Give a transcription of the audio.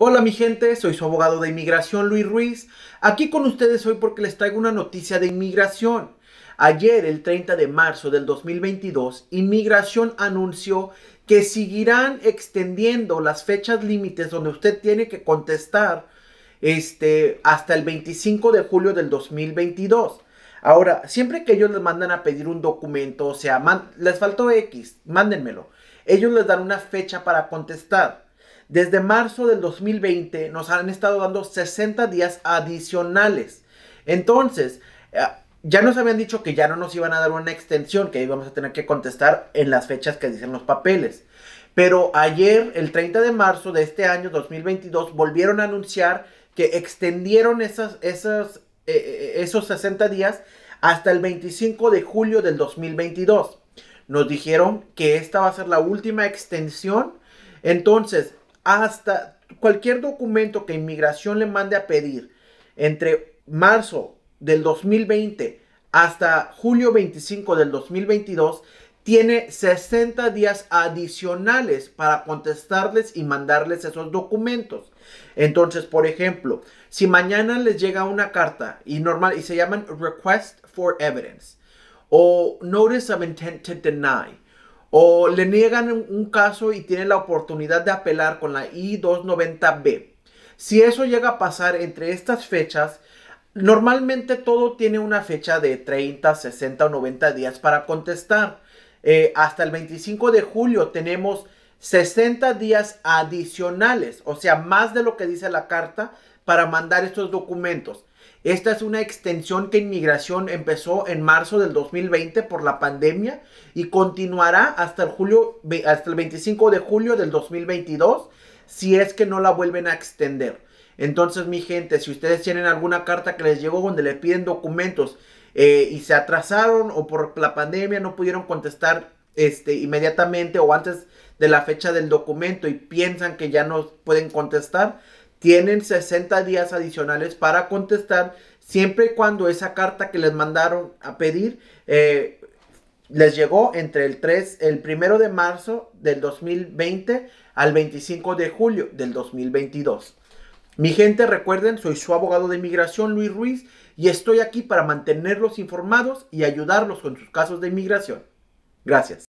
Hola mi gente, soy su abogado de inmigración Luis Ruiz, aquí con ustedes hoy porque les traigo una noticia de inmigración. Ayer, el 30 de marzo del 2022, inmigración anunció que seguirán extendiendo las fechas límites donde usted tiene que contestar este, hasta el 25 de julio del 2022. Ahora, siempre que ellos les mandan a pedir un documento, o sea, les faltó X, mándenmelo. Ellos les dan una fecha para contestar. Desde marzo del 2020 nos han estado dando 60 días adicionales. Entonces, eh, ya nos habían dicho que ya no nos iban a dar una extensión, que íbamos a tener que contestar en las fechas que dicen los papeles. Pero ayer, el 30 de marzo de este año 2022, volvieron a anunciar que extendieron esas, eh, eh, esos 60 días hasta el 25 de julio del 2022. Nos dijeron que esta va a ser la última extensión. Entonces, hasta cualquier documento que inmigración le mande a pedir entre marzo del 2020 hasta julio 25 del 2022, tiene 60 días adicionales para contestarles y mandarles esos documentos. Entonces, por ejemplo, si mañana les llega una carta y normal y se llaman request for evidence o notice of intent to deny, o le niegan un caso y tienen la oportunidad de apelar con la I-290B. Si eso llega a pasar entre estas fechas, normalmente todo tiene una fecha de 30, 60 o 90 días para contestar. Eh, hasta el 25 de julio tenemos 60 días adicionales, o sea, más de lo que dice la carta para mandar estos documentos. Esta es una extensión que inmigración empezó en marzo del 2020 por la pandemia y continuará hasta el, julio, hasta el 25 de julio del 2022 si es que no la vuelven a extender. Entonces, mi gente, si ustedes tienen alguna carta que les llegó donde le piden documentos eh, y se atrasaron o por la pandemia no pudieron contestar este, inmediatamente o antes de la fecha del documento y piensan que ya no pueden contestar, tienen 60 días adicionales para contestar siempre y cuando esa carta que les mandaron a pedir eh, les llegó entre el 3, el 1 de marzo del 2020 al 25 de julio del 2022. Mi gente, recuerden, soy su abogado de inmigración, Luis Ruiz, y estoy aquí para mantenerlos informados y ayudarlos con sus casos de inmigración. Gracias.